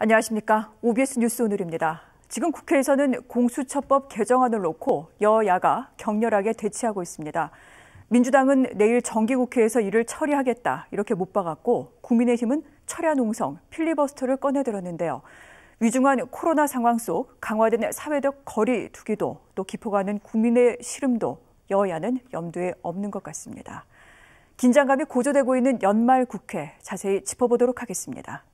안녕하십니까. OBS 뉴스 오늘입니다. 지금 국회에서는 공수처법 개정안을 놓고 여야가 격렬하게 대치하고 있습니다. 민주당은 내일 정기국회에서 이를 처리하겠다 이렇게 못 박았고 국민의힘은 철야 농성, 필리버스터를 꺼내들었는데요. 위중한 코로나 상황 속 강화된 사회적 거리 두기도 또 깊어가는 국민의 시름도 여야는 염두에 없는 것 같습니다. 긴장감이 고조되고 있는 연말 국회 자세히 짚어보도록 하겠습니다.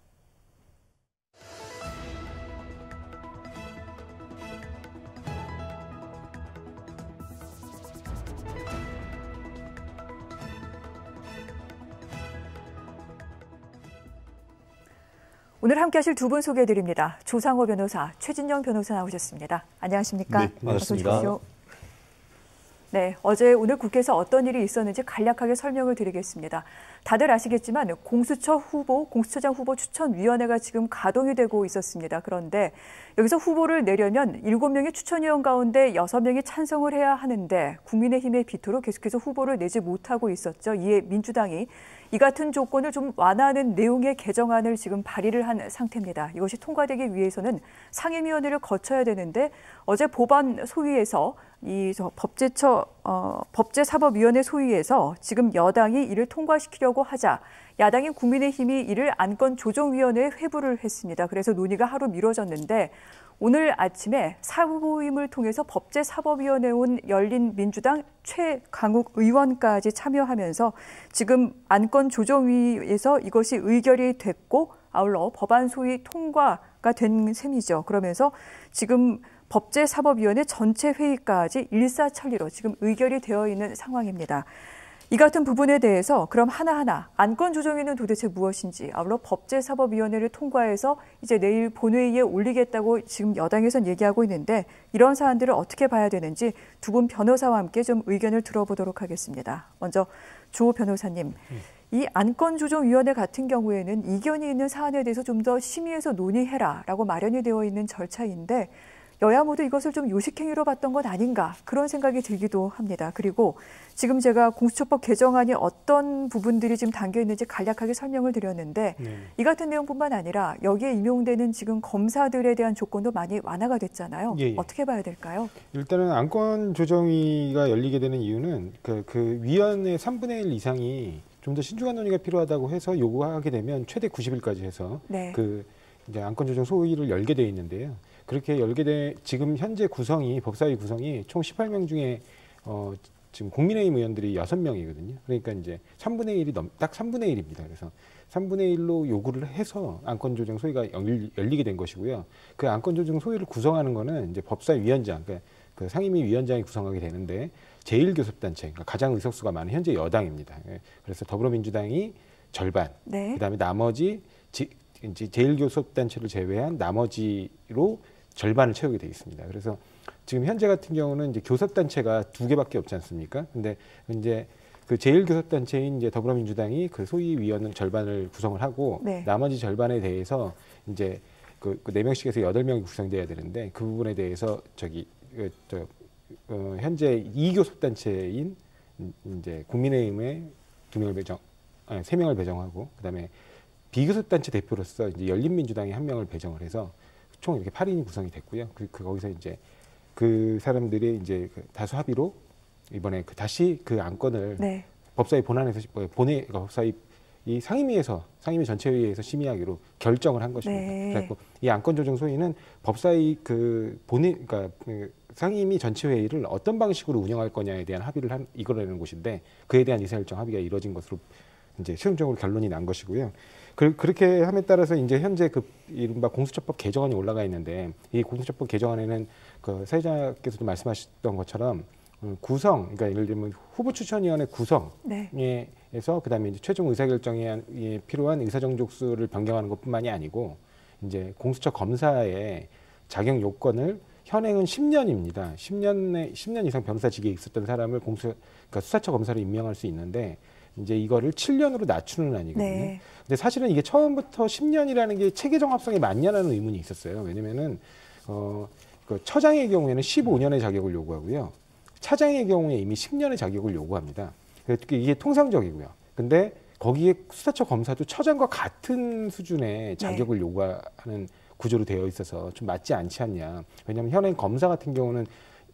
오늘 함께 하실 두 분 소개해 드립니다. 조상호 변호사, 최진영 변호사 나오셨습니다. 안녕하십니까? 네, 반갑습니다. 네, 어제 오늘 국회에서 어떤 일이 있었는지 간략하게 설명을 드리겠습니다. 다들 아시겠지만 공수처 후보, 공수처장 후보 추천위원회가 지금 가동이 되고 있었습니다. 그런데 여기서 후보를 내려면 7명의 추천위원 가운데 6명이 찬성을 해야 하는데 국민의힘의 비토로 계속해서 후보를 내지 못하고 있었죠. 이에 민주당이 이 같은 조건을 좀 완화하는 내용의 개정안을 지금 발의를 한 상태입니다. 이것이 통과되기 위해서는 상임위원회를 거쳐야 되는데 어제 법안 소위에서 이 법제처 어, 법제사법위원회 소위에서 지금 여당이 이를 통과시키려고 하자 야당인 국민의힘이 이를 안건 조정위원회에 회부를 했습니다. 그래서 논의가 하루 미뤄졌는데 오늘 아침에 사부임을 통해서 법제사법위원회 온 열린민주당 최강욱 의원까지 참여하면서 지금 안건 조정위에서 이것이 의결이 됐고 아울러 법안 소위 통과가 된 셈이죠. 그러면서 지금 법제사법위원회 전체 회의까지 일사천리로 지금 의결이 되어 있는 상황입니다. 이 같은 부분에 대해서 그럼 하나하나 안건 조정위는 도대체 무엇인지 아울러 법제사법위원회를 통과해서 이제 내일 본회의에 올리겠다고 지금 여당에선 얘기하고 있는데 이런 사안들을 어떻게 봐야 되는지 두 분 변호사와 함께 좀 의견을 들어보도록 하겠습니다. 먼저 조 변호사님, 이 안건조정위원회 같은 경우에는 이견이 있는 사안에 대해서 좀 더 심의해서 논의해라라고 마련이 되어 있는 절차인데 여야 모두 이것을 좀 요식행위로 봤던 것 아닌가 그런 생각이 들기도 합니다. 그리고 지금 제가 공수처법 개정안이 어떤 부분들이 지금 담겨 있는지 간략하게 설명을 드렸는데 네. 이 같은 내용뿐만 아니라 여기에 임용되는 지금 검사들에 대한 조건도 많이 완화가 됐잖아요. 예, 예. 어떻게 봐야 될까요? 일단은 안건 조정위가 열리게 되는 이유는 그, 그 위원의 3분의 1 이상이 좀 더 신중한 논의가 필요하다고 해서 요구하게 되면 최대 90일까지 해서 네. 그 이제 안건 조정 소위를 열게 돼 있는데요. 그렇게 열게 돼 지금 현재 구성이 법사위 구성이 총 18명 중에 어 지금 국민의힘 의원들이 6명이거든요. 그러니까 이제 3분의 1이 넘, 딱 3분의 1입니다. 그래서 3분의 1로 요구를 해서 안건조정 소위가 열리, 게된 것이고요. 그 안건조정 소위를 구성하는 거는 이제 법사위원장, 그러니까 그 상임위 위원장이 구성하게 되는데 제1교섭단체 그러니까 가장 의석수가 많은 현재 여당입니다. 예. 그래서 더불어민주당이 절반, 네. 그다음에 나머지 제, 1교섭단체를 제외한 나머지로 절반을 채우게 돼 있습니다. 그래서 지금 현재 같은 경우는 이제 교섭단체가 두 개밖에 없지 않습니까? 근데 이제 그 제1교섭단체인 이제 더불어민주당이 그 소위 위원을 절반을 구성을 하고 네. 나머지 절반에 대해서 이제 그그4 명씩에서 8 명이 구성돼야 되는데 그 부분에 대해서 저기 그, 저 어, 현재 2교섭단체인 이제 국민의힘에 2 명을 배정 아니 세 명을 배정하고 그다음에 비교섭단체 대표로서 이제 열린민주당에 1 명을 배정을 해서 총 이렇게 8인이 구성이 됐고요. 그, 그 거기서 이제 그 사람들이 이제 그 다수 합의로 이번에 그 다시 그 안건을 네. 법사위 본안에서 뭐 본회 그러니까 법사위 이 상임위에서 상임위 전체회의에서 심의하기로 결정을 한 것입니다. 네. 그래서 이 안건 조정 소위는 법사위 그 본회 그러니까 그 상임위 전체회의를 어떤 방식으로 운영할 거냐에 대한 합의를 한 이끌어내는 곳인데 그에 대한 의사일정 합의가 이루어진 것으로 이제 최종적으로 결론이 난 것이고요. 그, 렇게 함에 따라서 이제 현재 그 이른바 공수처법 개정안이 올라가 있는데 이 공수처법 개정안에는 그 사회자께서도 말씀하셨던 것처럼 음, 구성, 그러니까 예를 들면 후보 추천위원회 구성에서 네. 그다음에 이제 최종 의사결정에 예, 필요한 의사정족수를 변경하는 것뿐만이 아니고 이제 공수처 검사의 자격 요건을 현행은 10년입니다. 10년에 10년 이상 변호사직에 있었던 사람을 공수 그러니까 수사처 검사로 임명할 수 있는데 이제 이거를 7년으로 낮추는 안이거든요. 네. 근데 사실은 이게 처음부터 10년이라는 게 체계 정합성에 맞냐라는 의문이 있었어요. 왜냐면은 어, 그 처장의 경우에는 15년의 자격을 요구하고요. 차장의 경우에 이미 10년의 자격을 요구합니다. 그러니까 이게 통상적이고요. 근데 거기에 수사처 검사도 처장과 같은 수준의 네. 자격을 네. 요구하는 구조로 되어 있어서 좀 맞지 않지 않냐. 왜냐하면 현행 검사 같은 경우는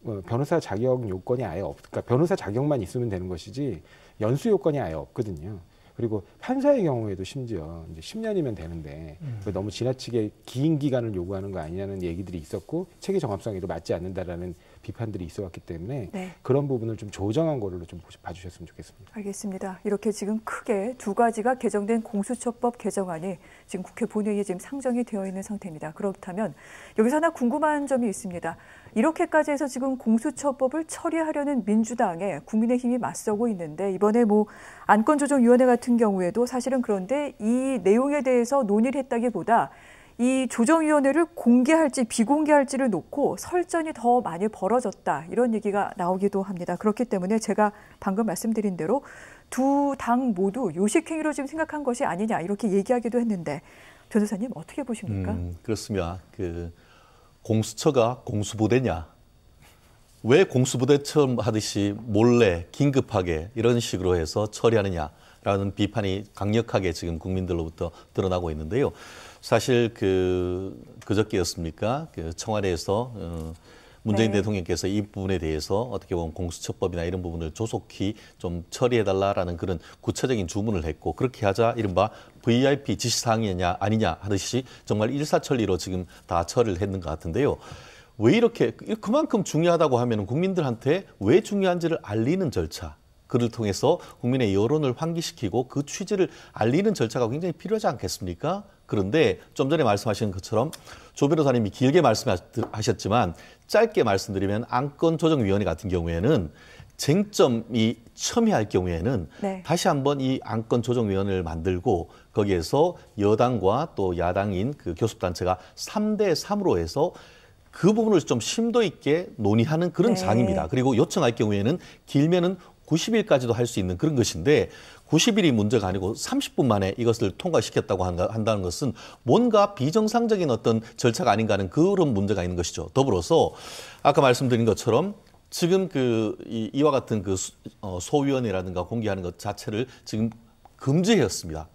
어, 변호사 자격 요건이 아예 없, 으니까 그러니까 변호사 자격만 있으면 되는 것이지 연수 요건이 아예 없거든요. 그리고 판사의 경우에도 심지어 이제 10년이면 되는데 음. 너무 지나치게 긴 기간을 요구하는 거 아니냐는 얘기들이 있었고 체계 정합성에도 맞지 않는다라는 비판들이 있어 왔기 때문에 네. 그런 부분을 좀 조정한 거로 좀 봐주셨으면 좋겠습니다. 알겠습니다. 이렇게 지금 크게 두 가지가 개정된 공수처법 개정안이 지금 국회 본회의에 지금 상정이 되어 있는 상태입니다. 그렇다면 여기서 하나 궁금한 점이 있습니다. 이렇게까지 해서 지금 공수처법을 처리하려는 민주당에 국민의힘이 맞서고 있는데 이번에 뭐 안건조정위원회 같은 경우에도 사실은 그런데 이 내용에 대해서 논의를 했다기보다 이 조정위원회를 공개할지 비공개할지를 놓고 설전이 더 많이 벌어졌다 이런 얘기가 나오기도 합니다. 그렇기 때문에 제가 방금 말씀드린 대로 두 당 모두 요식행위로 지금 생각한 것이 아니냐 이렇게 얘기하기도 했는데 변호사님 어떻게 보십니까? 음, 그렇습니다. 그 공수처가 공수부대냐? 왜 공수부대처럼 하듯이 몰래 긴급하게 이런 식으로 해서 처리하느냐라는 비판이 강력하게 지금 국민들로부터 드러나고 있는데요. 사실 그 그저께였습니까? 그 청와대에서 어, 문재인 네. 대통령께서 이 부분에 대해서 어떻게 보면 공수처법이나 이런 부분을 조속히 좀 처리해달라라는 그런 구체적인 주문을 했고 그렇게 하자 이른바 VIP 지시사항이냐 아니냐 하듯이 정말 일사천리로 지금 다 처리를 했는 것 같은데요. 왜 이렇게 그만큼 중요하다고 하면 국민들한테 왜 중요한지를 알리는 절차 그를 통해서 국민의 여론을 환기시키고 그 취지를 알리는 절차가 굉장히 필요하지 않겠습니까? 그런데 좀 전에 말씀하신 것처럼 조 변호사님이 길게 말씀하셨지만 짧게 말씀드리면 안건조정위원회 같은 경우에는 쟁점이 첨예할 경우에는 네. 다시 한번 이 안건 조정위원회를 만들고 거기에서 여당과 또 야당인 그 교섭단체가 3대 3으로 해서 그 부분을 좀 심도 있게 논의하는 그런 네. 장입니다. 그리고 요청할 경우에는 길면은 90일까지도 할 수 있는 그런 것인데 90일이 문제가 아니고 30분 만에 이것을 통과시켰다고 한다는 것은 뭔가 비정상적인 어떤 절차가 아닌가 하는 그런 문제가 있는 것이죠. 더불어서 아까 말씀드린 것처럼 지금 그 이와 같은 그 어, 소위원회라든가 공개하는 것 자체를 지금 금지했습니다.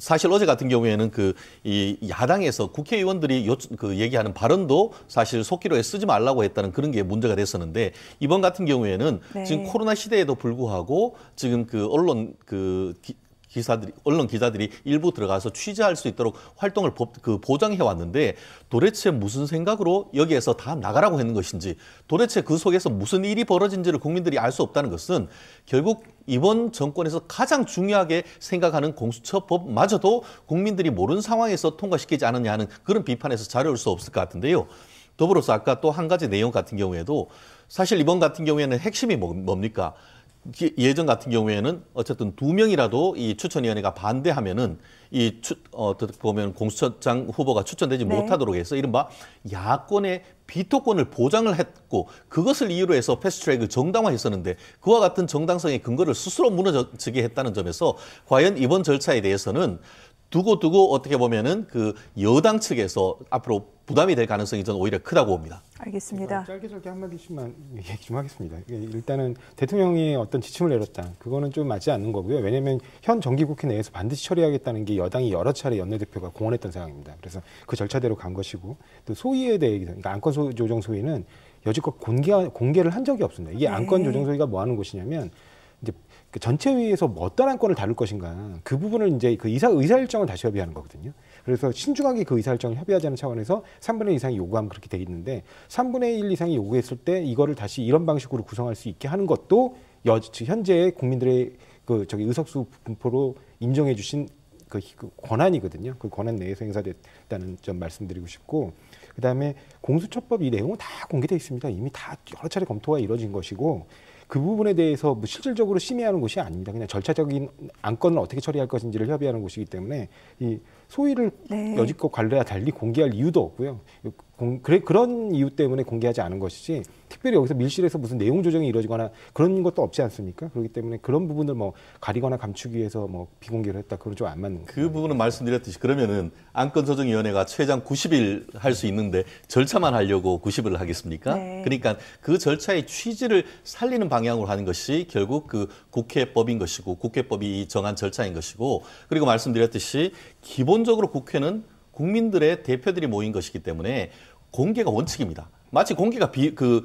사실 어제 같은 경우에는 그 이 야당에서 국회의원들이 요, 그 얘기하는 발언도 사실 속기로에 쓰지 말라고 했다는 그런 게 문제가 됐었는데 이번 같은 경우에는 네. 지금 코로나 시대에도 불구하고 지금 그 언론 그 기, 기사들이 언론 기자들이 일부 들어가서 취재할 수 있도록 활동을 법, 그 보장해 왔는데 도대체 무슨 생각으로 여기에서 다 나가라고 했는 것인지 도대체 그 속에서 무슨 일이 벌어진지를 국민들이 알 수 없다는 것은 결국 이번 정권에서 가장 중요하게 생각하는 공수처법마저도 국민들이 모르는 상황에서 통과시키지 않느냐 는 그런 비판에서 자려올 수 없을 것 같은데요. 더불어서 아까 또 한 가지 내용 같은 경우에도 사실 이번 같은 경우에는 핵심이 뭐, 뭡니까? 예전 같은 경우에는 어쨌든 두 명이라도 이 추천위원회가 반대하면은 이 추, 어, 보면 공수처장 후보가 추천되지 네. 못하도록 해서 이른바 야권의 비토권을 보장을 했고 그것을 이유로 해서 패스트트랙을 정당화했었는데 그와 같은 정당성의 근거를 스스로 무너지게 했다는 점에서 과연 이번 절차에 대해서는 두고 두고 어떻게 보면은 그 여당 측에서 앞으로 부담이 될 가능성이 저는 오히려 크다고 봅니다. 알겠습니다. 어, 짧게 짧게 한마디씩만 얘기 좀 하겠습니다. 일단은 대통령이 어떤 지침을 내렸다. 그거는 좀 맞지 않는 거고요. 왜냐하면 현 정기국회 내에서 반드시 처리하겠다는 게 여당이 여러 차례 연내대표가 공언했던 상황입니다. 그래서 그 절차대로 간 것이고 또 소위에 대해 그러니까 안건 조정 소위는 여지껏 공개, 공개를 한 적이 없습니다. 이게 네. 안건 조정 소위가 뭐 하는 곳이냐면 그 전체회의에서 뭐 어떠한 건을 다룰 것인가 그 부분을 이제 그 의사 의사 일정을 다시 협의하는 거거든요. 그래서 신중하게 그 의사 일정을 협의하자는 차원에서 3분의 1 이상이 요구하면 그렇게 돼 있는데 3분의 1 이상이 요구했을 때 이거를 다시 이런 방식으로 구성할 수 있게 하는 것도 여 현재 국민들의 그 저기 의석수 분포로 인정해 주신 그, 그 권한이거든요. 그 권한 내에서 행사됐다는 점 말씀드리고 싶고 그다음에 공수처법 이 내용은 다 공개돼 있습니다. 이미 다 여러 차례 검토가 이루어진 것이고 그 부분에 대해서 뭐 실질적으로 심의하는 곳이 아닙니다. 그냥 절차적인 안건을 어떻게 처리할 것인지를 협의하는 곳이기 때문에 이 소위를 네. 여지껏 관리와 달리 공개할 이유도 없고요. 공, 그래, 그런 이유 때문에 공개하지 않은 것이지 특별히 여기서 밀실에서 무슨 내용 조정이 이루어지거나 그런 것도 없지 않습니까? 그렇기 때문에 그런 부분을 뭐 가리거나 감추기 위해서 뭐 비공개를 했다 그건 좀 안 맞는 그 거예요. 그 부분은 말씀드렸듯이 그러면은 안건조정위원회가 최장 90일 할 수 있는데 절차만 하려고 90일을 하겠습니까? 네. 그러니까 그 절차의 취지를 살리는 방향으로 하는 것이 결국 그 국회법인 것이고 국회법이 정한 절차인 것이고 그리고 말씀드렸듯이 기본적으로 국회는 국민들의 대표들이 모인 것이기 때문에 공개가 원칙입니다. 마치 공개가 비, 그,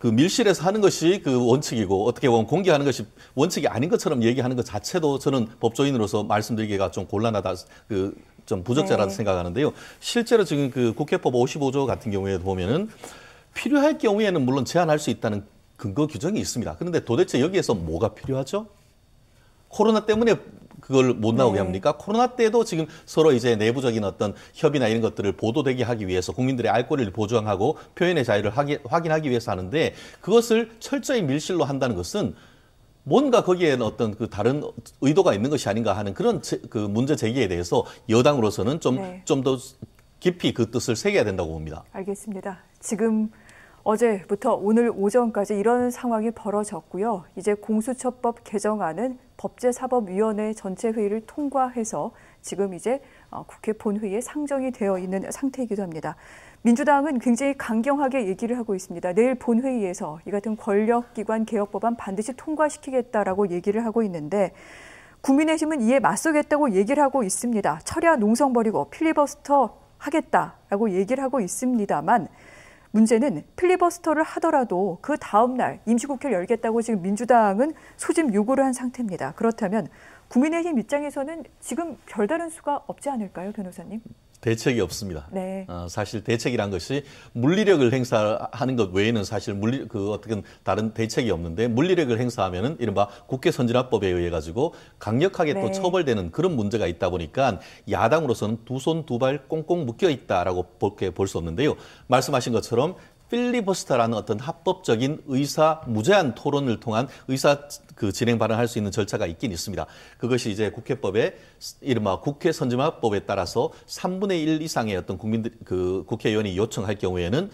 그 밀실에서 하는 것이 그 원칙이고 어떻게 보면 공개하는 것이 원칙이 아닌 것처럼 얘기하는 것 자체도 저는 법조인으로서 말씀드리기가 좀 곤란하다 그 좀 부적절하다 네. 생각하는데요. 실제로 지금 그 국회법 55조 같은 경우에도 보면은 필요할 경우에는 물론 제한할 수 있다는 근거 규정이 있습니다. 그런데 도대체 여기에서 뭐가 필요하죠? 코로나 때문에 그걸 못 나오게 네. 합니까? 코로나 때도 지금 서로 이제 내부적인 어떤 협의나 이런 것들을 보도되게 하기 위해서 국민들의 알 권리를 보장하고 표현의 자유를 하기, 확인하기 위해서 하는데 그것을 철저히 밀실로 한다는 것은 뭔가 거기에는 어떤 그 다른 의도가 있는 것이 아닌가 하는 그런 제, 그 문제 제기에 대해서 여당으로서는 좀 좀더 네. 깊이 그 뜻을 새겨야 된다고 봅니다. 알겠습니다. 지금 어제부터 오늘 오전까지 이런 상황이 벌어졌고요. 이제 공수처법 개정안은 법제사법위원회 전체 회의를 통과해서 지금 이제 어, 국회 본회의에 상정이 되어 있는 상태이기도 합니다. 민주당은 굉장히 강경하게 얘기를 하고 있습니다. 내일 본회의에서 이 같은 권력기관 개혁법안 반드시 통과시키겠다라고 얘기를 하고 있는데 국민의힘은 이에 맞서겠다고 얘기를 하고 있습니다. 철야 농성 버리고 필리버스터 하겠다라고 얘기를 하고 있습니다만 문제는 필리버스터를 하더라도 그 다음 날 임시국회를 열겠다고 지금 민주당은 소집 요구를 한 상태입니다. 그렇다면 국민의힘 입장에서는 지금 별다른 수가 없지 않을까요, 변호사님? 대책이 없습니다. 네. 어, 사실 대책이란 것이 물리력을 행사하는 것 외에는 사실 물리 그 어떻게 든 다른 대책이 없는데 물리력을 행사하면은 이른바 국회 선진화법에 의해 가지고 강력하게 네. 또 처벌되는 그런 문제가 있다 보니까 야당으로서는 두 손 두 발 꽁꽁 묶여 있다라고 볼 게 볼 수 없는데요. 말씀하신 것처럼 필리버스터라는 어떤 합법적인 의사 무제한 토론을 통한 의사 그 진행 발언할 수 있는 절차가 있긴 있습니다. 그것이 이제 국회법에 이른바 국회 선진화법에 따라서 3분의 1 이상의 어떤 국민들 그 국회의원이 요청할 경우에는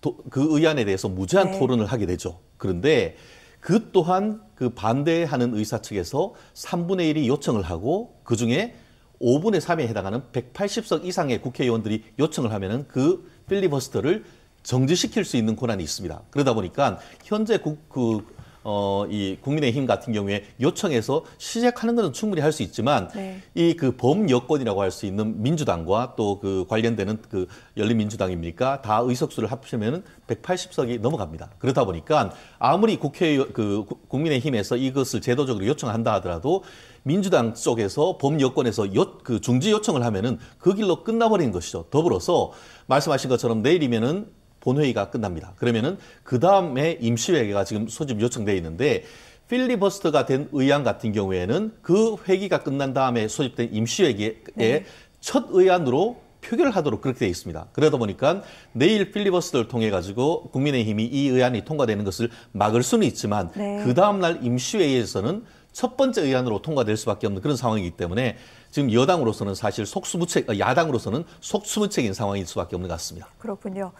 도, 그 의안에 대해서 무제한 네. 토론을 하게 되죠. 그런데 그 또한 그 반대하는 의사 측에서 3분의 1이 요청을 하고 그 중에 5분의 3에 해당하는 180석 이상의 국회의원들이 요청을 하면은 그 필리버스터를 정지시킬 수 있는 권한이 있습니다. 그러다 보니까 현재 국, 그, 어, 이 국민의힘 같은 경우에 요청해서 시작하는 것은 충분히 할 수 있지만 네. 이그 범여권이라고 할 수 있는 민주당과 또 그 관련되는 그 열린민주당입니까? 다 의석수를 합치면 180석이 넘어갑니다. 그러다 보니까 아무리 국회 그 국민의힘에서 이것을 제도적으로 요청한다 하더라도 민주당 쪽에서 범여권에서 요, 그 중지 요청을 하면은 그 길로 끝나버리는 것이죠. 더불어서 말씀하신 것처럼 내일이면은 본회의가 끝납니다. 그러면은 그 다음에 임시회가 지금 소집 요청돼 있는데 필리버스터가 된 의안 같은 경우에는 그 회기가 끝난 다음에 소집된 임시회기에 네. 첫 의안으로 표결하도록 그렇게 되어 있습니다. 그러다 보니까 내일 필리버스터를 통해 가지고 국민의힘이 이 의안이 통과되는 것을 막을 수는 있지만 네. 그 다음 날 임시회에서는 첫 번째 의안으로 통과될 수밖에 없는 그런 상황이기 때문에 지금 여당으로서는 사실 속수무책, 어, 야당으로서는 속수무책인 상황일 수밖에 없는 것 같습니다. 그렇군요.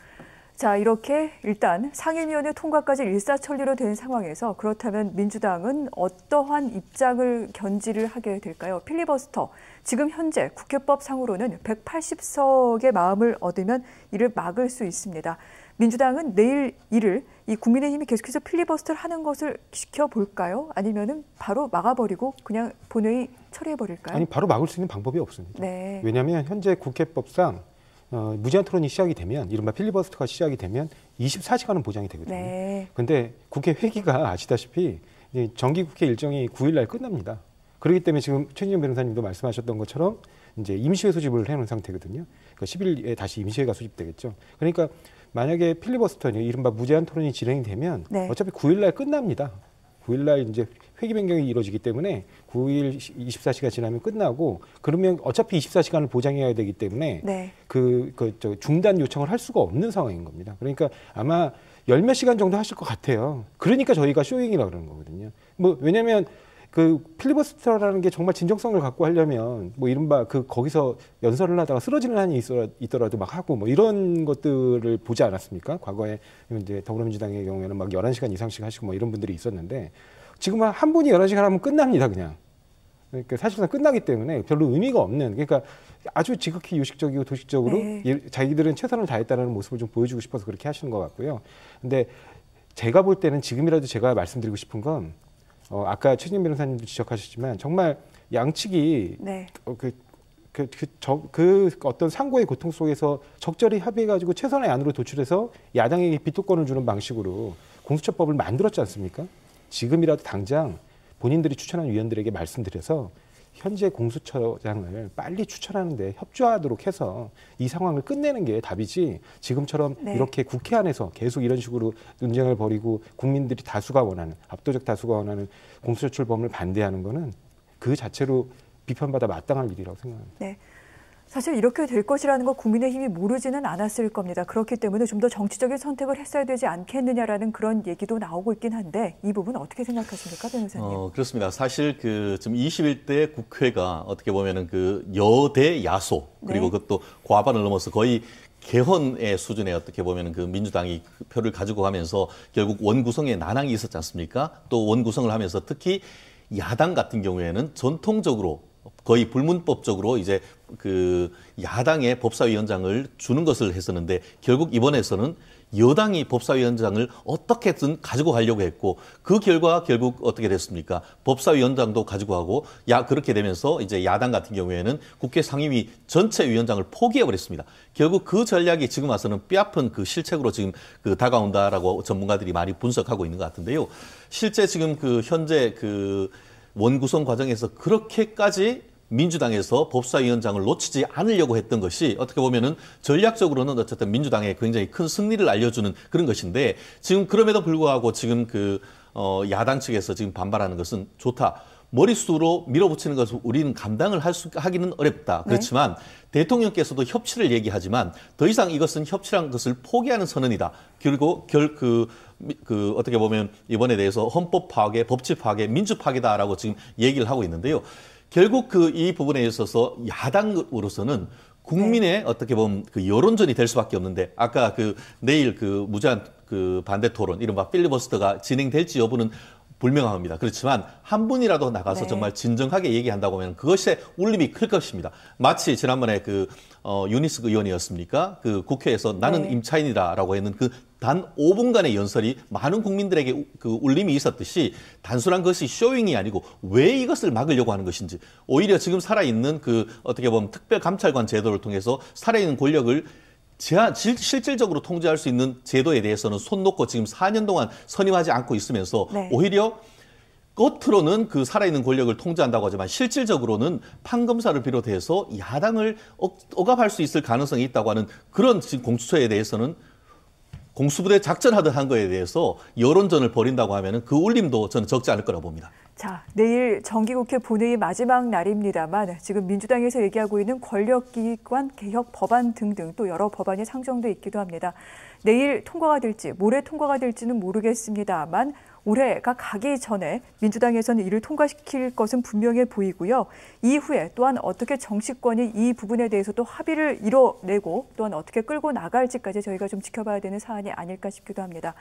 자, 이렇게 일단 상임위원회 통과까지 일사천리로 된 상황에서 그렇다면 민주당은 어떠한 입장을 견지를 하게 될까요? 필리버스터. 지금 현재 국회법상으로는 180석의 마음을 얻으면 이를 막을 수 있습니다. 민주당은 내일 이를 이 국민의힘이 계속해서 필리버스터를 하는 것을 지켜볼까요? 아니면 바로 막아버리고 그냥 본회의 처리해버릴까요? 아니 바로 막을 수 있는 방법이 없습니다. 네. 왜냐하면 현재 국회법상 어, 무제한 토론이 시작이 되면 이른바 필리버스터가 시작이 되면 24시간은 보장이 되거든요. 네. 근데 국회 회기가 아시다시피 이제 정기 국회 일정이 9일 날 끝납니다. 그렇기 때문에 지금 최진영 변호사님도 말씀하셨던 것처럼 이제 임시회 소집을 해놓은 상태거든요. 그러니까 10일에 다시 임시회가 소집되겠죠. 그러니까 만약에 필리버스터, 이른바 무제한 토론이 진행이 되면 네. 어차피 9일 날 끝납니다. 9일날 이제 회기 변경이 이루어지기 때문에 9일 24시간 지나면 끝나고 그러면 어차피 24시간을 보장해야 되기 때문에 네. 그, 그, 저 중단 요청을 할 수가 없는 상황인 겁니다. 그러니까 아마 열몇 시간 정도 하실 것 같아요. 그러니까 저희가 쇼잉이라 고 그러는 거거든요. 뭐, 왜냐면 하그 필리버스터라는 게 정말 진정성을 갖고 하려면 뭐 이른바 그 거기서 연설을 하다가 쓰러지는 한이 있어, 있더라도 막 하고 뭐 이런 것들을 보지 않았습니까? 과거에 이제 더불어민주당의 경우에는 막 열한 시간 이상씩 하시고 뭐 이런 분들이 있었는데 지금 한 분이 열한 시간 하면 끝납니다, 그냥. 그러니까 사실상 끝나기 때문에 별로 의미가 없는 그러니까 아주 지극히 유식적이고 도식적으로 네. 자기들은 최선을 다했다는 모습을 좀 보여주고 싶어서 그렇게 하시는 것 같고요. 근데 제가 볼 때는 지금이라도 제가 말씀드리고 싶은 건 어, 아까 최진 변호사님도 지적하셨지만 정말 양측이 네. 어, 그, 그, 그, 저, 그 어떤 상고의 고통 속에서 적절히 합의해가지고 최선의 안으로 도출해서 야당에게 비토권을 주는 방식으로 공수처법을 만들었지 않습니까? 지금이라도 당장 본인들이 추천한 위원들에게 말씀드려서 현재 공수처장을 빨리 추천하는데 협조하도록 해서 이 상황을 끝내는 게 답이지 지금처럼 네. 이렇게 국회 안에서 계속 이런 식으로 논쟁을 벌이고 국민들이 다수가 원하는 압도적 다수가 원하는 공수처 출범을 반대하는 거는 그 자체로 비판받아 마땅할 일이라고 생각합니다. 네. 사실 이렇게 될 것이라는 거 국민의힘이 모르지는 않았을 겁니다. 그렇기 때문에 좀 더 정치적인 선택을 했어야 되지 않겠느냐라는 그런 얘기도 나오고 있긴 한데 이 부분 어떻게 생각하십니까, 변호사님? 어, 그렇습니다. 사실 그 지금 21대 국회가 어떻게 보면은 그 여대 야소 그리고 네. 그것도 과반을 넘어서 거의 개헌의 수준에 어떻게 보면 그 민주당이 표를 가지고 가면서 결국 원구성에 난항이 있었지 않습니까? 또 원구성을 하면서 특히 야당 같은 경우에는 전통적으로 거의 불문법적으로 이제 그 야당의 법사위원장을 주는 것을 했었는데 결국 이번에서는 여당이 법사위원장을 어떻게든 가지고 가려고 했고 그 결과 결국 어떻게 됐습니까? 법사위원장도 가지고 가고야 그렇게 되면서 이제 야당 같은 경우에는 국회 상임위 전체 위원장을 포기해버렸습니다. 결국 그 전략이 지금 와서는 뼈아픈 그 실책으로 지금 그 다가온다라고 전문가들이 많이 분석하고 있는 것 같은데요. 실제 지금 그 현재 그 원구성 과정에서 그렇게까지 민주당에서 법사위원장을 놓치지 않으려고 했던 것이 어떻게 보면은 전략적으로는 어쨌든 민주당의 굉장히 큰 승리를 알려주는 그런 것인데 지금 그럼에도 불구하고 지금 그 어, 야당 측에서 지금 반발하는 것은 좋다. 머릿수로 밀어붙이는 것을 우리는 감당을 할 수, 하기는 어렵다. 네. 그렇지만 네. 대통령께서도 협치를 얘기하지만 더 이상 이것은 협치란 것을 포기하는 선언이다. 그리고 결, 그, 그, 어떻게 보면 이번에 대해서 헌법 파괴, 법치 파괴, 민주 파괴다라고 지금 얘기를 하고 있는데요. 결국 그 이 부분에 있어서 야당으로서는 국민의 네. 어떻게 보면 그 여론전이 될 수밖에 없는데 아까 그 내일 그 무제한 그 반대 토론 이른바 필리버스터가 진행될지 여부는 불명합니다. 그렇지만 한 분이라도 나가서 네. 정말 진정하게 얘기한다고 하면 그것의 울림이 클 것입니다. 마치 지난번에 그 어, 유니스 그 의원이었습니까? 그 국회에서 나는 네. 임차인이다라고 했는 그단 5분간의 연설이 많은 국민들에게 그 울림이 있었듯이 단순한 것이 쇼잉이 아니고 왜 이것을 막으려고 하는 것인지 오히려 지금 살아있는 그 어떻게 보면 특별감찰관 제도를 통해서 살아있는 권력을 제한, 질, 실질적으로 통제할 수 있는 제도에 대해서는 손 놓고 지금 4년 동안 선임하지 않고 있으면서 네. 오히려 겉으로는 그 살아있는 권력을 통제한다고 하지만 실질적으로는 판검사를 비롯해서 야당을 억, 억압할 수 있을 가능성이 있다고 하는 그런 지금 공수처에 대해서는 공수부대 작전하듯 한 거에 대해서 여론전을 벌인다고 하면 그 울림도 저는 적지 않을 거라고 봅니다. 자, 내일 정기국회 본회의 마지막 날입니다만 지금 민주당에서 얘기하고 있는 권력기관 개혁 법안 등등 또 여러 법안이 상정돼 있기도 합니다. 내일 통과가 될지 모레 통과가 될지는 모르겠습니다만 올해가 가기 전에 민주당에서는 이를 통과시킬 것은 분명해 보이고요. 이후에 또한 어떻게 정치권이 이 부분에 대해서도 합의를 이뤄내고 또한 어떻게 끌고 나갈지까지 저희가 좀 지켜봐야 되는 사안이 아닐까 싶기도 합니다.